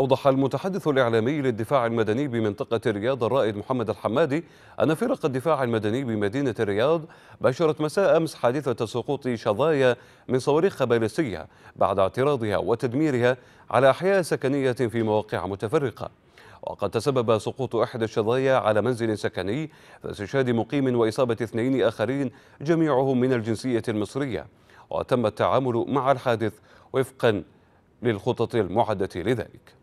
أوضح المتحدث الإعلامي للدفاع المدني بمنطقة الرياض الرائد محمد الحمادي أن فرق الدفاع المدني بمدينة الرياض باشرت مساء أمس حادثة سقوط شظايا من صواريخ باليستية بعد اعتراضها وتدميرها على أحياء سكنية في مواقع متفرقة وقد تسبب سقوط إحدى الشظايا على منزل سكني فاستشهاد مقيم وإصابة اثنين آخرين جميعهم من الجنسية المصرية وتم التعامل مع الحادث وفقا للخطط المعدة لذلك